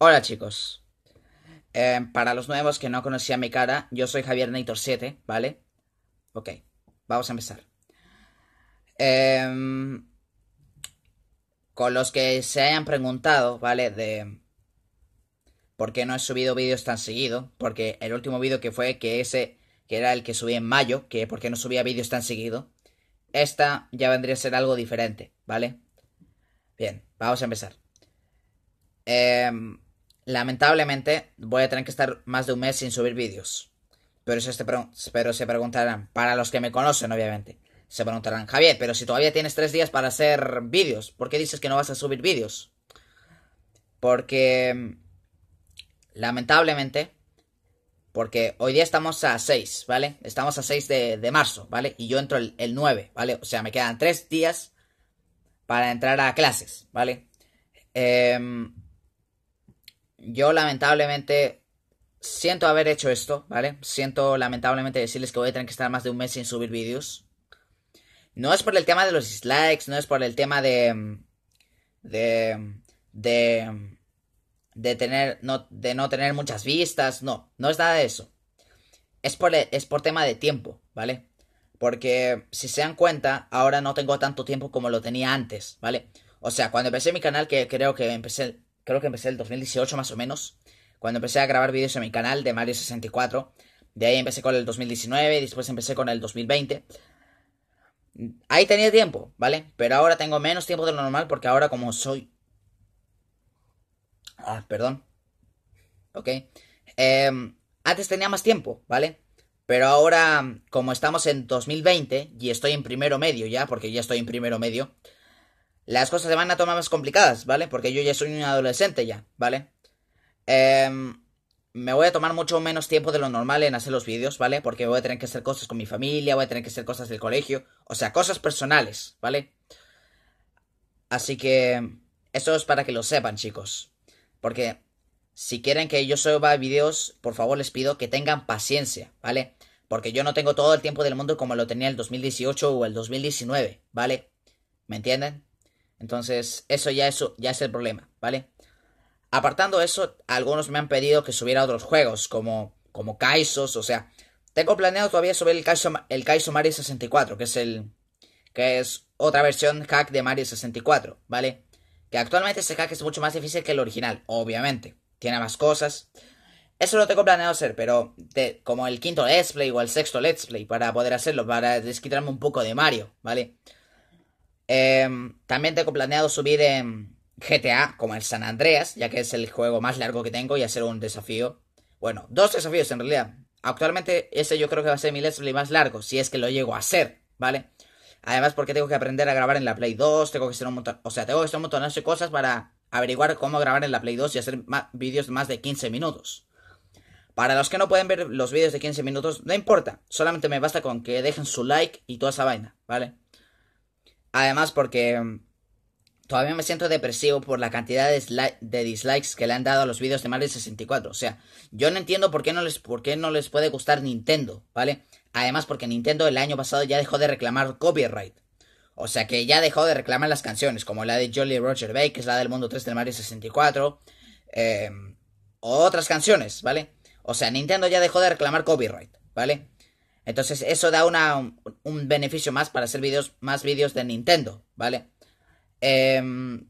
Hola chicos. Em, para los nuevos que no conocían mi cara, yo soy Javier Nator 7, ¿vale? Ok, vamos a empezar. Em, con los que se hayan preguntado, ¿vale? De por qué no he subido vídeos tan seguido, porque el último vídeo que fue que ese, que era el que subí en mayo, que por qué no subía vídeos tan seguido, esta ya vendría a ser algo diferente, ¿vale? Bien, vamos a empezar. Em, Lamentablemente voy a tener que estar más de un mes sin subir vídeos. Pero, se preguntarán, para los que me conocen obviamente, se preguntarán, Javier, pero si todavía tienes tres días para hacer vídeos, ¿por qué dices que no vas a subir vídeos? Porque, lamentablemente, porque hoy día estamos a 6, ¿vale? Estamos a 6 de, marzo, ¿vale? Y yo entro el, el 9, ¿vale? O sea, me quedan tres días para entrar a clases, ¿vale? Eh, yo lamentablemente siento haber hecho esto, ¿vale? Siento lamentablemente decirles que voy a tener que estar más de un mes sin subir vídeos. No es por el tema de los dislikes, no es por el tema de. Mm, de. Mm, de. Mm, de tener. No, de no tener muchas vistas. No, no es nada de eso. Es por, es por tema de tiempo, ¿vale? Porque si se dan cuenta, ahora no tengo tanto tiempo como lo tenía antes, ¿vale? O sea, cuando empecé mi canal, que creo que empecé creo que empecé en el 2018 más o menos, cuando empecé a grabar vídeos en mi canal de Mario 64. De ahí empecé con el 2019, después empecé con el 2020. Ahí tenía tiempo, ¿vale? Pero ahora tengo menos tiempo de lo normal porque ahora como soy... Ah, perdón. Ok. Em, antes tenía más tiempo, ¿vale? Pero ahora, como estamos en 2020 y estoy en primero medio ya, porque ya estoy en primero medio, las cosas se van a tomar más complicadas, ¿vale? Porque yo ya soy un adolescente ya, ¿vale? Em, me voy a tomar mucho menos tiempo de lo normal en hacer los vídeos, ¿vale? Porque voy a tener que hacer cosas con mi familia, voy a tener que hacer cosas del colegio, o sea, cosas personales, ¿vale? Así que eso es para que lo sepan, chicos. Porque si quieren que yo suba vídeos, por favor les pido que tengan paciencia, ¿vale? Porque yo no tengo todo el tiempo del mundo como lo tenía el 2018 o el 2019, ¿vale? ¿Me entienden? Entonces, eso ya, ya es el problema, ¿vale? Apartando eso, algunos me han pedido que subiera otros juegos, como, como Kaisos, o sea, tengo planeado todavía subir el Kaiso el Mario 64, que es el. que es otra versión hack de Mario 64, ¿vale? Que actualmente ese hack es mucho más difícil que el original, obviamente. Tiene más cosas. Eso lo tengo planeado hacer, pero como el quinto Let's Play o el sexto Let's Play, para poder hacerlo, para desquitarme un poco de Mario, ¿vale? vale Em, también tengo planeado subir en GTA, como el San Andreas, ya que es el juego más largo que tengo y hacer un desafío. Bueno, dos desafíos en realidad. Actualmente ese yo creo que va a ser mi Let's Play más largo, si es que lo llego a hacer, ¿vale? Además porque tengo que aprender a grabar en la Play 2, tengo que hacer un montón, o sea, tengo que hacer un montón de cosas para averiguar cómo grabar en la Play 2 y hacer vídeos de más de 15 minutos. Para los que no pueden ver los vídeos de 15 minutos, no importa, solamente me basta con que dejen su like y toda esa vaina, ¿vale? Además, porque mm, todavía me siento depresivo por la cantidad de, dislikes que le han dado a los vídeos de Mario 64. O sea, yo no entiendo por qué no, les, por qué no les puede gustar Nintendo, ¿vale? Además, porque Nintendo el año pasado ya dejó de reclamar copyright. O sea que ya dejó de reclamar las canciones, como la de Jolly Roger Bay, que es la del mundo 3 del Mario 64. Eh, otras canciones, ¿vale? O sea, Nintendo ya dejó de reclamar copyright, ¿vale? Entonces eso da un, beneficio más para hacer más vídeos de Nintendo, ¿vale? Em,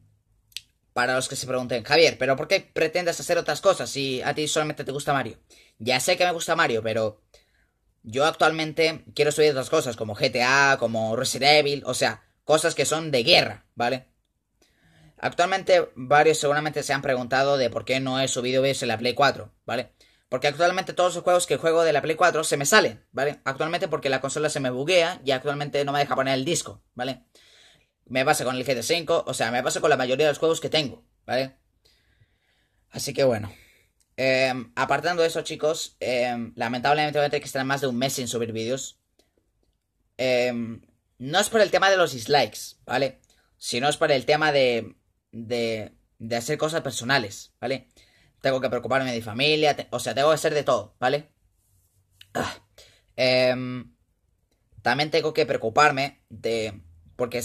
para los que se pregunten, Javier, ¿pero por qué pretendes hacer otras cosas si a ti solamente te gusta Mario? Ya sé que me gusta Mario, pero yo actualmente quiero subir otras cosas como GTA, como Resident Evil, o sea, cosas que son de guerra, ¿vale? Actualmente varios seguramente se han preguntado de por qué no he subido vídeos en la Play 4, ¿vale? Porque actualmente todos los juegos que juego de la Play 4 se me salen, ¿vale? Actualmente porque la consola se me buguea y actualmente no me deja poner el disco, ¿vale? Me pasa con el GT5, o sea, me pasa con la mayoría de los juegos que tengo, ¿vale? Así que bueno. Eh, apartando eso, chicos, eh, lamentablemente voy a tener que estar más de un mes sin subir vídeos. Eh, no es por el tema de los dislikes, ¿vale? Sino es por el tema de, de, de hacer cosas personales, ¿vale? tengo que preocuparme de mi familia, o sea, tengo que hacer de todo, ¿vale? Ah, em, también tengo que preocuparme de, porque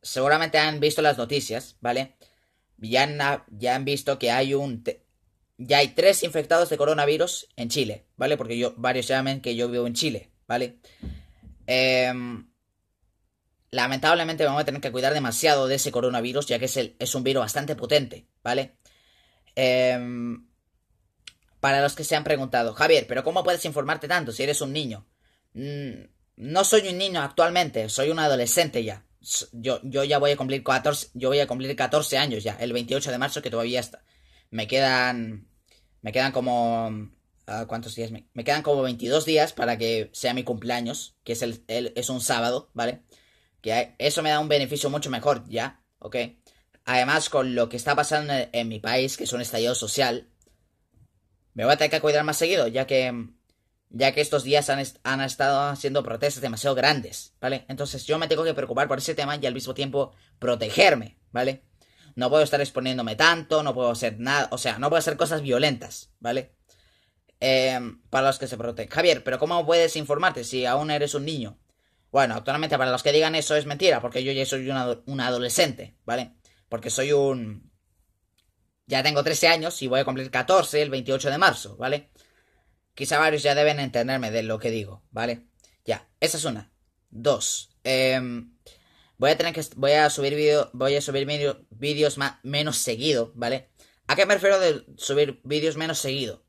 seguramente han visto las noticias, ¿vale? Ya han, ya han visto que hay un, ya hay tres infectados de coronavirus en Chile, ¿vale? Porque yo, varios llaman que yo vivo en Chile, ¿vale? Em, lamentablemente vamos a tener que cuidar demasiado de ese coronavirus, ya que es un virus bastante potente, ¿vale? Em, para los que se han preguntado, Javier, pero ¿cómo puedes informarte tanto si eres un niño? Mm, no soy un niño actualmente, soy un adolescente ya. Yo, yo ya voy a cumplir 14, yo voy a cumplir 14 años ya, el 28 de marzo que todavía está. Me quedan me quedan como ah, ¿cuántos días? Me, quedan como 22 días para que sea mi cumpleaños, que es, el, es un sábado, ¿vale? Que eso me da un beneficio mucho mejor, ¿ya? ¿Ok? Además, con lo que está pasando en mi país, que es un estallido social, me voy a tener que cuidar más seguido, ya que, ya que estos días han, estado haciendo protestas demasiado grandes, ¿vale? Entonces yo me tengo que preocupar por ese tema y al mismo tiempo protegerme, ¿vale? No puedo estar exponiéndome tanto, no puedo hacer nada, o sea, no puedo hacer cosas violentas, ¿vale? Eh, para los que se protegen. Javier, pero ¿cómo puedes informarte si aún eres un niño? Bueno, actualmente para los que digan eso es mentira, porque yo ya soy un adolescente, ¿vale? porque soy un... Ya tengo 13 años y voy a cumplir 14 el 28 de marzo, ¿vale? Quizá varios ya deben entenderme de lo que digo, ¿vale? Ya, esa es una. Dos. Em, voy a tener que... Voy a subir vídeos... Voy a subir vídeos menos seguido, ¿vale? ¿A qué me refiero de subir vídeos menos seguidos?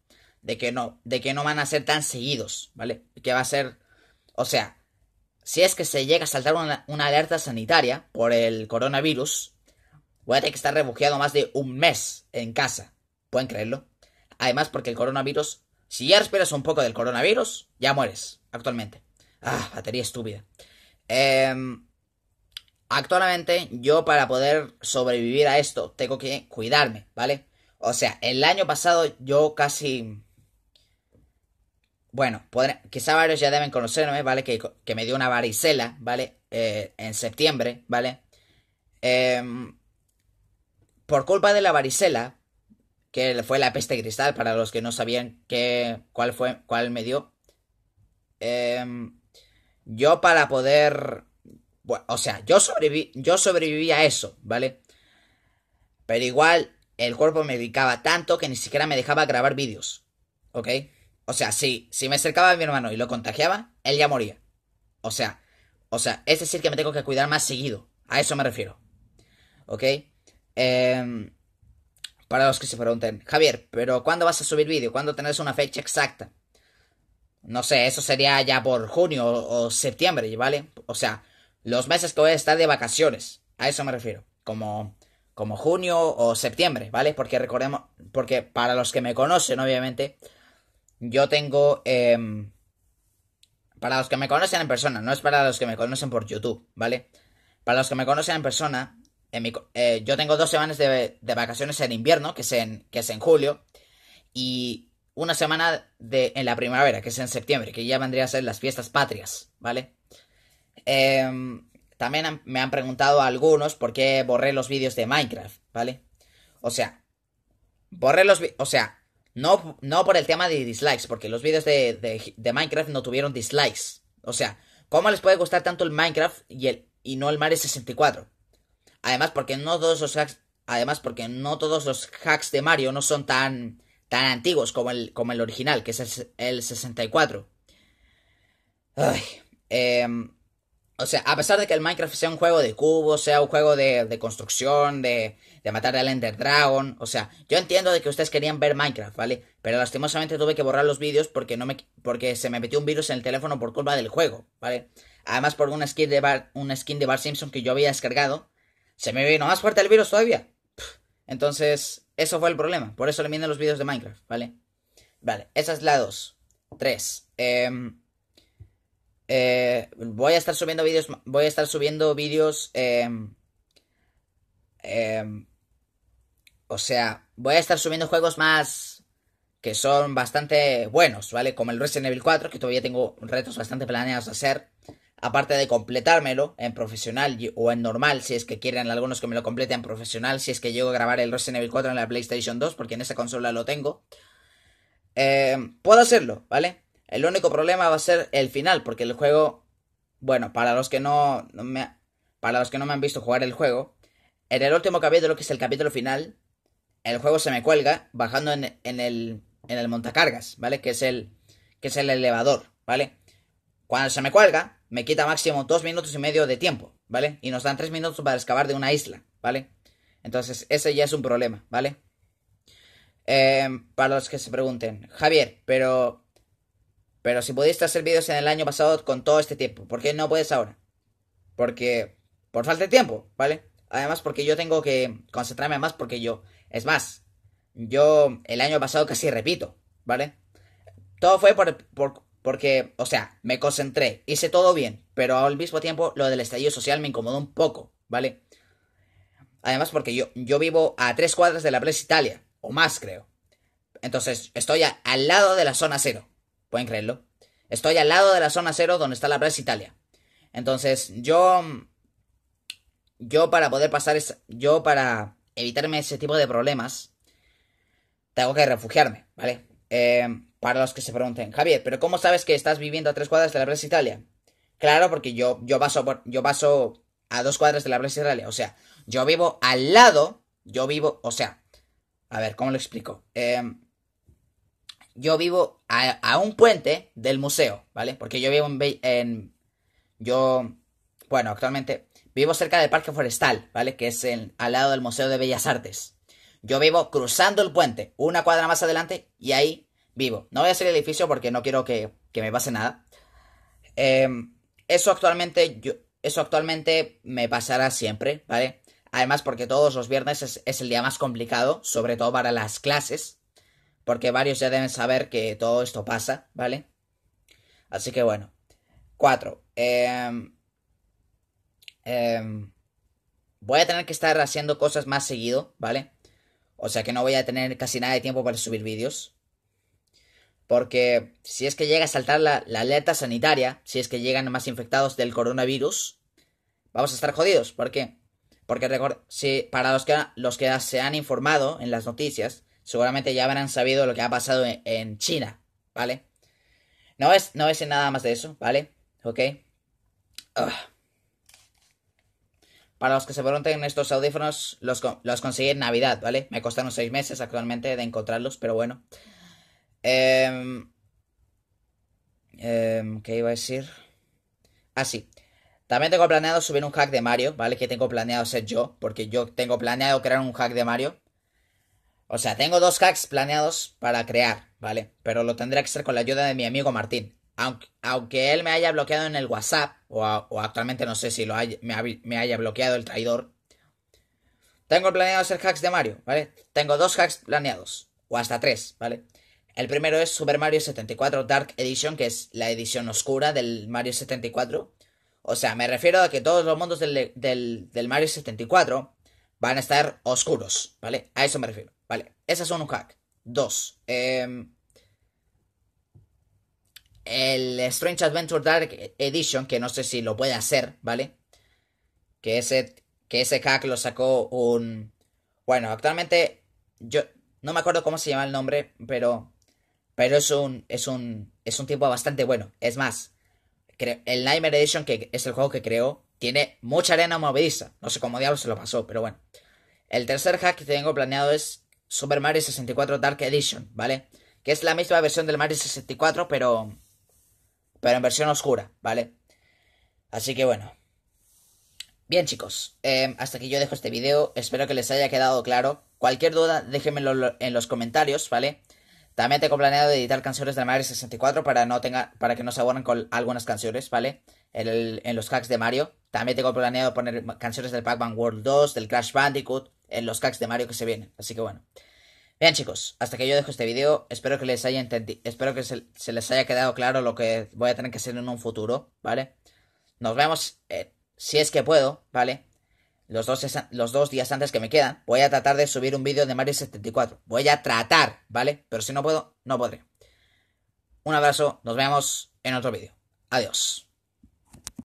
De que no, de que no van a ser tan seguidos, ¿vale? Que va a ser... O sea, si es que se llega a saltar una alerta sanitaria por el coronavirus, Voy a tener que estar refugiado más de un mes en casa. ¿Pueden creerlo? Además, porque el coronavirus, si ya respiras un poco del coronavirus, ya mueres actualmente. Ah, batería estúpida. Em, actualmente, yo para poder sobrevivir a esto, tengo que cuidarme, ¿vale? O sea, el año pasado yo casi... Bueno, quizá varios ya deben conocerme, ¿vale? Que, me dio una varicela, ¿vale? Eh, en septiembre, ¿vale? Eh, por culpa de la varicela, que fue la peste cristal para los que no sabían qué, cuál fue, cuál me dio, em, yo para poder, o sea, yo sobreviví, yo sobreviví a eso, ¿vale? Pero igual el cuerpo me dedicaba tanto que ni siquiera me dejaba grabar vídeos, ¿ok? O sea, si, si me acercaba a mi hermano y lo contagiaba, él ya moría. O sea, o sea, es decir que me tengo que cuidar más seguido. A eso me refiero. ¿Ok? Em, para los que se pregunten, Javier, pero ¿cuándo vas a subir vídeo? ¿Cuándo tenés una fecha exacta? No sé, eso sería ya por junio o, septiembre, ¿vale? O sea, los meses que voy a estar de vacaciones. A eso me refiero. Como, como junio o septiembre, ¿vale? Porque recordemos, porque para los que me conocen, obviamente, yo tengo... Em, para los que me conocen en persona, no es para los que me conocen por YouTube, ¿vale? Para los que me conocen en persona, eh, yo tengo dos semanas de, vacaciones en invierno, que es en, que es en julio, y una semana en la primavera, que es en septiembre, que ya vendría a ser las fiestas patrias, ¿vale? Em, también me han preguntado algunos por qué borré los vídeos de Minecraft, ¿vale? O sea, borré los o sea, no, no por el tema de dislikes, porque los vídeos de, Minecraft no tuvieron dislikes. O sea, ¿cómo les puede gustar tanto el Minecraft y, el, y no el Mario 64? Además, porque no todos los hacks. Además, porque no todos los hacks de Mario no son tan. tan antiguos como el, como el original, que es el, 64. Em, o sea, a pesar de que el Minecraft sea un juego de cubos, sea un juego de, construcción, de, matar al Ender Dragon, o sea, yo entiendo de que ustedes querían ver Minecraft, ¿vale? Pero lastimosamente tuve que borrar los vídeos porque, no me, porque se me metió un virus en el teléfono por culpa del juego, ¿vale? Además por una skin de Bar, una skin de Bar Simpson que yo había descargado se me vino más fuerte el virus todavía. Entonces, eso fue el problema. Por eso le miden los vídeos de Minecraft, ¿vale? Vale, esa es la 2. 3. Em, eh, voy a estar subiendo vídeos. Voy a estar subiendo vídeos. Em, em, o sea, voy a estar subiendo juegos más. que son bastante buenos, ¿vale? Como el Resident Evil 4, que todavía tengo retos bastante planeados de hacer aparte de completármelo en profesional o en normal, si es que quieren algunos que me lo completen en profesional, si es que llego a grabar el Resident Evil 4 en la PlayStation 2, porque en esa consola lo tengo, eh, puedo hacerlo, ¿vale? El único problema va a ser el final, porque el juego, bueno, para los que no, me, para los que no me han visto jugar el juego, en el último capítulo, que es el capítulo final, el juego se me cuelga bajando en, en el, en el montacargas, ¿vale? Que es el, que es el elevador, ¿vale? Cuando se me cuelga, me quita máximo dos minutos y medio de tiempo, ¿vale? Y nos dan tres minutos para excavar de una isla, ¿vale? Entonces, ese ya es un problema, ¿vale? Eh, para los que se pregunten, Javier, pero. Pero si pudiste hacer vídeos en el año pasado con todo este tiempo, ¿por qué no puedes ahora? Porque. Por falta de tiempo, ¿vale? Además, porque yo tengo que concentrarme más, porque yo. Es más, yo el año pasado casi repito, ¿vale? Todo fue por, por, porque, o sea, me concentré, hice todo bien, pero al mismo tiempo lo del estallido social me incomodó un poco, ¿vale? Además, porque yo, yo vivo a tres cuadras de la Plaza Italia, o más, creo. Entonces, estoy al lado de la zona cero. ¿Pueden creerlo? Estoy al lado de la zona cero donde está la Plaza Italia. Entonces, yo. Yo para poder pasar. Esa, yo para evitarme ese tipo de problemas. Tengo que refugiarme, ¿vale? Eh, para los que se pregunten, Javier, ¿pero cómo sabes que estás viviendo a tres cuadras de la Plaza Italia? Claro, porque yo, yo, paso, yo paso a dos cuadras de la Plaza Italia. O sea, yo vivo al lado, yo vivo, o sea, a ver, ¿cómo lo explico? Em, yo vivo a, un puente del museo, ¿vale? Porque yo vivo en, en, Yo... Bueno, actualmente vivo cerca del Parque Forestal, ¿vale? Que es al lado del Museo de Bellas Artes. Yo vivo cruzando el puente, una cuadra más adelante, y ahí vivo. No voy a hacer el edificio porque no quiero que, me pase nada. Em, eso actualmente yo, eso actualmente me pasará siempre, ¿vale? Además porque todos los viernes es, el día más complicado, sobre todo para las clases, porque varios ya deben saber que todo esto pasa, ¿vale? Así que bueno. Cuatro. Em, em, voy a tener que estar haciendo cosas más seguido, ¿vale? O sea que no voy a tener casi nada de tiempo para subir vídeos. Porque si es que llega a saltar la, alerta sanitaria, si es que llegan más infectados del coronavirus, vamos a estar jodidos. ¿Por qué? Porque record, si, para los que, los que se han informado en las noticias, seguramente ya habrán sabido lo que ha pasado en, China, ¿vale? No es, no es nada más de eso, ¿vale? ¿Ok? Para los que se pregunten estos audífonos, los, los conseguí en Navidad, ¿vale? Me costaron seis meses actualmente de encontrarlos, pero bueno. Eh, ¿Qué iba a decir? Ah, sí. También tengo planeado subir un hack de Mario, ¿vale? Que tengo planeado ser yo, porque yo tengo planeado crear un hack de Mario. O sea, tengo dos hacks planeados para crear, ¿vale? Pero lo tendré que hacer con la ayuda de mi amigo Martín. Aunque, él me haya bloqueado en el WhatsApp, o, actualmente no sé si lo me, me, haya bloqueado el traidor. Tengo planeado hacer hacks de Mario, ¿vale? Tengo dos hacks planeados, o hasta tres, ¿vale? El primero es Super Mario 74 Dark Edition, que es la edición oscura del Mario 74. O sea, me refiero a que todos los mundos del, Mario 74 van a estar oscuros, ¿vale? A eso me refiero, ¿vale? Ese son un hack. Dos. Em, el Strange Adventure Dark Edition, que no sé si lo puede hacer, ¿vale? Que ese, que ese hack lo sacó un... Bueno, actualmente yo no me acuerdo cómo se llama el nombre, pero pero es un, es un, es un tiempo bastante bueno. Es más, el Nightmare Edition, que es el juego que creó, tiene mucha arena movediza. No sé cómo diablos se lo pasó, pero bueno. El tercer hack que tengo planeado es Super Mario 64 Dark Edition, ¿vale? Que es la misma versión del Mario 64, pero. Pero en versión oscura, ¿vale? Así que bueno. Bien, chicos. Eh, hasta aquí yo dejo este video. Espero que les haya quedado claro. Cualquier duda, déjenmelo en los comentarios, ¿vale? También tengo planeado editar canciones de Mario 64 para, no tenga, para que no se aburran con algunas canciones, ¿vale? En, los hacks de Mario. También tengo planeado poner canciones del Pac-Man World 2, del Crash Bandicoot, en los hacks de Mario que se vienen. Así que bueno. Bien chicos, hasta que yo dejo este video, espero que les haya entendido, espero que se, les haya quedado claro lo que voy a tener que hacer en un futuro, ¿vale? Nos vemos, eh, si es que puedo, ¿vale? los dos, los dos días antes que me quedan, voy a tratar de subir un vídeo de Mario 74. Voy a tratar, ¿vale? Pero si no puedo, no podré. Un abrazo, nos vemos en otro vídeo. Adiós.